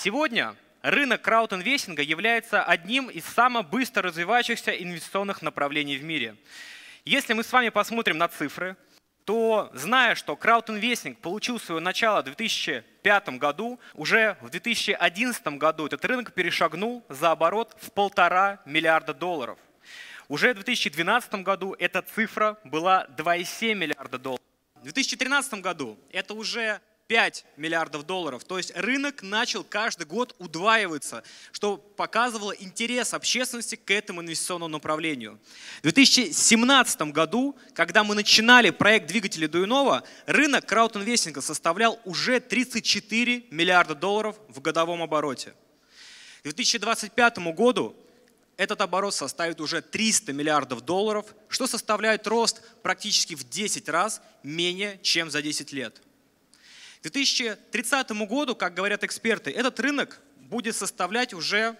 Сегодня рынок краудинвестинга является одним из самых быстро развивающихся инвестиционных направлений в мире. Если мы с вами посмотрим на цифры, то зная, что краудинвестинг получил свое начало в 2005 году, уже в 2011 году этот рынок перешагнул за оборот в полтора миллиарда долларов. Уже в 2012 году эта цифра была 2,7 миллиарда долларов. В 2013 году это уже 5 миллиардов долларов. То есть рынок начал каждый год удваиваться, что показывало интерес общественности к этому инвестиционному направлению. В 2017 году, когда мы начинали проект двигателя Дуинова», рынок краудинвестинга составлял уже 34 миллиарда долларов в годовом обороте. К 2025 году этот оборот составит уже 300 миллиардов долларов, что составляет рост практически в 10 раз менее чем за 10 лет – к 2030 году, как говорят эксперты, этот рынок будет составлять уже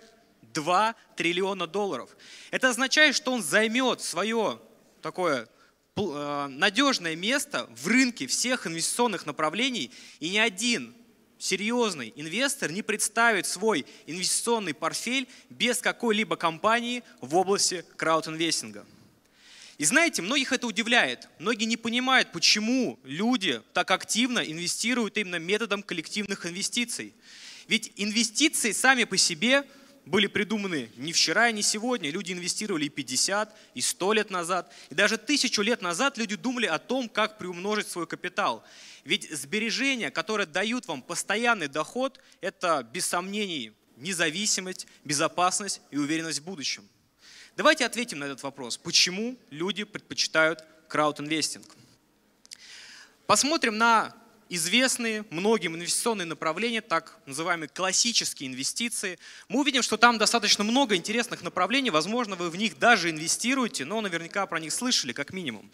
2 триллиона долларов. Это означает, что он займет свое такое э, надежное место в рынке всех инвестиционных направлений, и ни один серьезный инвестор не представит свой инвестиционный портфель без какой-либо компании в области краудинвестинга. И знаете, многих это удивляет. Многие не понимают, почему люди так активно инвестируют именно методом коллективных инвестиций. Ведь инвестиции сами по себе были придуманы не вчера и не сегодня. Люди инвестировали и 50, и 100 лет назад. И даже тысячу лет назад люди думали о том, как приумножить свой капитал. Ведь сбережения, которые дают вам постоянный доход, это без сомнений независимость, безопасность и уверенность в будущем. Давайте ответим на этот вопрос. Почему люди предпочитают краудинвестинг? Посмотрим на известные многим инвестиционные направления, так называемые классические инвестиции, мы увидим, что там достаточно много интересных направлений, возможно, вы в них даже инвестируете, но наверняка про них слышали как минимум.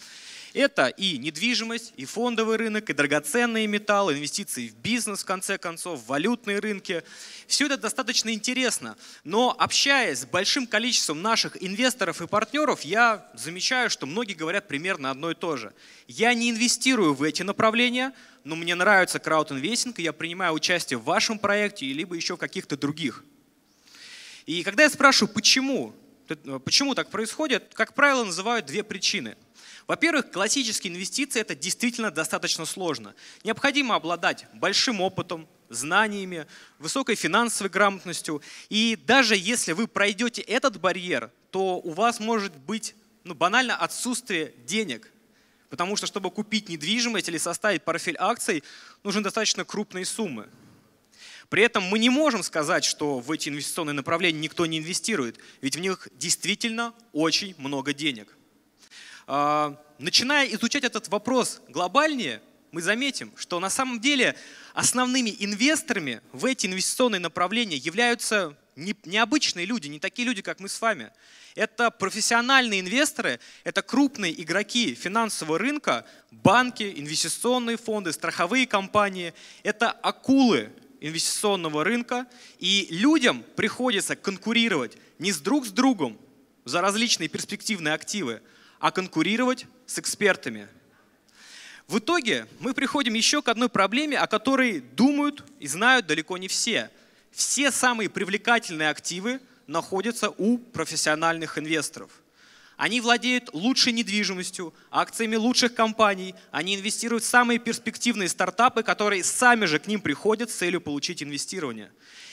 Это и недвижимость, и фондовый рынок, и драгоценные металлы, инвестиции в бизнес, в конце концов, валютные рынки. Все это достаточно интересно, но общаясь с большим количеством наших инвесторов и партнеров, я замечаю, что многие говорят примерно одно и то же. Я не инвестирую в эти направления, но «Ну, мне нравится крауд-инвестинг, и я принимаю участие в вашем проекте, либо еще в каких-то других. И когда я спрашиваю, почему, э, почему так происходит, как правило, называют две причины. Во-первых, классические инвестиции это действительно достаточно сложно. Необходимо обладать большим опытом, знаниями, высокой финансовой грамотностью. И даже если вы пройдете этот барьер, то у вас может быть ну, банально отсутствие денег Потому что, чтобы купить недвижимость или составить портфель акций, нужны достаточно крупные суммы. При этом мы не можем сказать, что в эти инвестиционные направления никто не инвестирует, ведь в них действительно очень много денег. А, начиная изучать этот вопрос глобальнее, мы заметим, что на самом деле основными инвесторами в эти инвестиционные направления являются не, необычные люди, не такие люди, как мы с вами. Это профессиональные инвесторы, это крупные игроки финансового рынка, банки, инвестиционные фонды, страховые компании. Это акулы инвестиционного рынка. И людям приходится конкурировать не с друг с другом за различные перспективные активы, а конкурировать с экспертами. В итоге мы приходим еще к одной проблеме, о которой думают и знают далеко не все. Все самые привлекательные активы находятся у профессиональных инвесторов. Они владеют лучшей недвижимостью, акциями лучших компаний, они инвестируют в самые перспективные стартапы, которые сами же к ним приходят с целью получить инвестирование.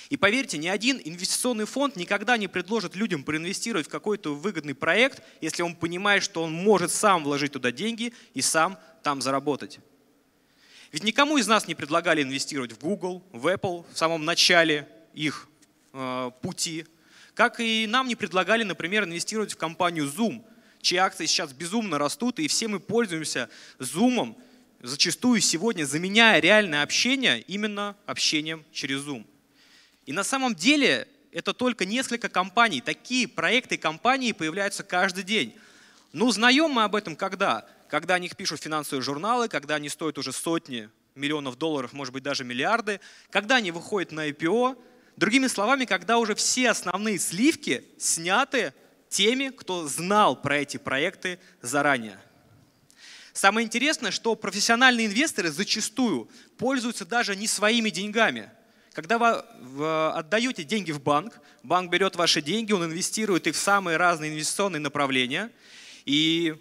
И поверьте, ни один инвестиционный фонд никогда не предложит людям проинвестировать в какой-то выгодный проект, если он понимает, что он может сам вложить туда деньги и сам там заработать. Ведь никому из нас не предлагали инвестировать в Google, в Apple в самом начале их э, пути. Как и нам не предлагали, например, инвестировать в компанию Zoom, чьи акции сейчас безумно растут, и все мы пользуемся Zoom, зачастую сегодня заменяя реальное общение именно общением через Zoom. И на самом деле это только несколько компаний. Такие проекты и компании появляются каждый день. Ну узнаем мы об этом когда? Когда о них пишут финансовые журналы, когда они стоят уже сотни миллионов долларов, может быть даже миллиарды, когда они выходят на IPO. Другими словами, когда уже все основные сливки сняты теми, кто знал про эти проекты заранее. Самое интересное, что профессиональные инвесторы зачастую пользуются даже не своими деньгами. Когда вы отдаете деньги в банк, банк берет ваши деньги, он инвестирует их в самые разные инвестиционные направления – и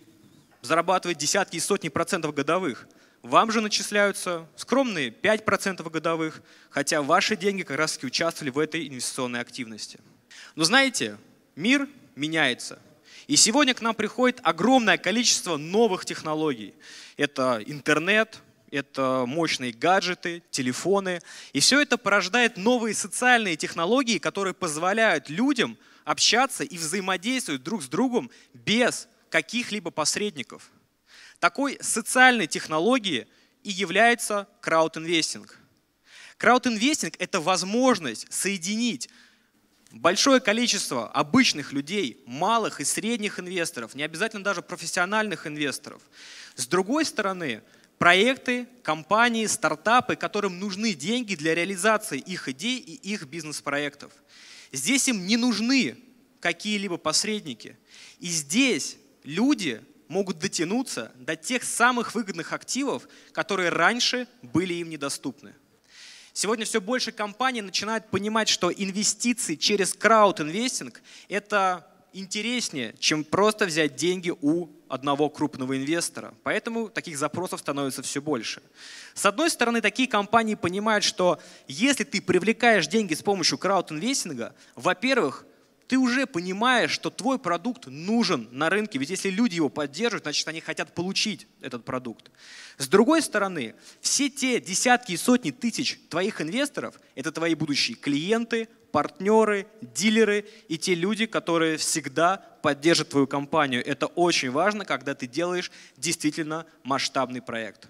зарабатывает десятки и сотни процентов годовых. Вам же начисляются скромные 5% годовых, хотя ваши деньги как раз таки участвовали в этой инвестиционной активности. Но знаете, мир меняется. И сегодня к нам приходит огромное количество новых технологий. Это интернет, это мощные гаджеты, телефоны. И все это порождает новые социальные технологии, которые позволяют людям общаться и взаимодействовать друг с другом без каких-либо посредников. Такой социальной технологией и является краудинвестинг. Краудинвестинг – это возможность соединить большое количество обычных людей, малых и средних инвесторов, не обязательно даже профессиональных инвесторов. С другой стороны, проекты, компании, стартапы, которым нужны деньги для реализации их идей и их бизнес-проектов. Здесь им не нужны какие-либо посредники. И здесь люди могут дотянуться до тех самых выгодных активов, которые раньше были им недоступны. Сегодня все больше компаний начинают понимать, что инвестиции через крауд-инвестинг – это интереснее, чем просто взять деньги у одного крупного инвестора. Поэтому таких запросов становится все больше. С одной стороны, такие компании понимают, что если ты привлекаешь деньги с помощью крауд-инвестинга, во-первых, ты уже понимаешь, что твой продукт нужен на рынке. Ведь если люди его поддерживают, значит, они хотят получить этот продукт. С другой стороны, все те десятки и сотни тысяч твоих инвесторов – это твои будущие клиенты, партнеры, дилеры и те люди, которые всегда поддержат твою компанию. Это очень важно, когда ты делаешь действительно масштабный проект.